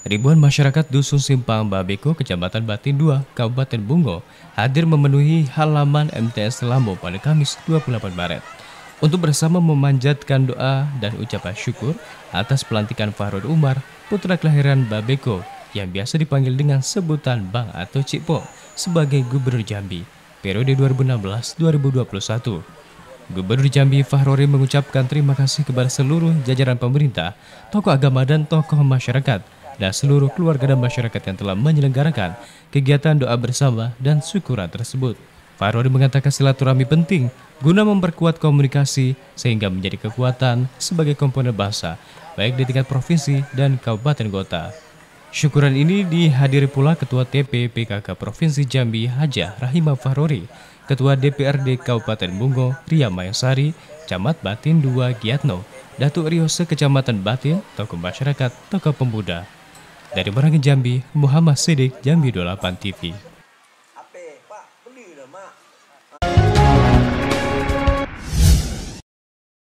Ribuan masyarakat Dusun Simpang Babeko, Kecamatan Batin 2, Kabupaten Bungo, hadir memenuhi halaman MTS Lambo pada Kamis 28 Maret untuk bersama memanjatkan doa dan ucapan syukur atas pelantikan Fahrul Umar, putra kelahiran Babeko yang biasa dipanggil dengan sebutan Bang atau Cipo sebagai Gubernur Jambi periode 2016-2021. Gubernur Jambi Fahrori mengucapkan terima kasih kepada seluruh jajaran pemerintah, tokoh agama dan tokoh masyarakat dan seluruh keluarga dan masyarakat yang telah menyelenggarakan kegiatan doa bersama dan syukuran tersebut. Farodi mengatakan silaturahmi penting guna memperkuat komunikasi sehingga menjadi kekuatan sebagai komponen bahasa baik di tingkat provinsi dan kabupaten kota. Syukuran ini dihadiri pula Ketua TP PKK Provinsi Jambi Haja Rahimah Farori, Ketua DPRD Kabupaten Bungo Ria Mayasari, Camat Batin 2 Giatno, Datuk Riose Kecamatan Batin, Tokoh Masyarakat, Tokoh Pemuda, dari Merangin Jambi, Muhammad Sidik, Jambi 28 TV.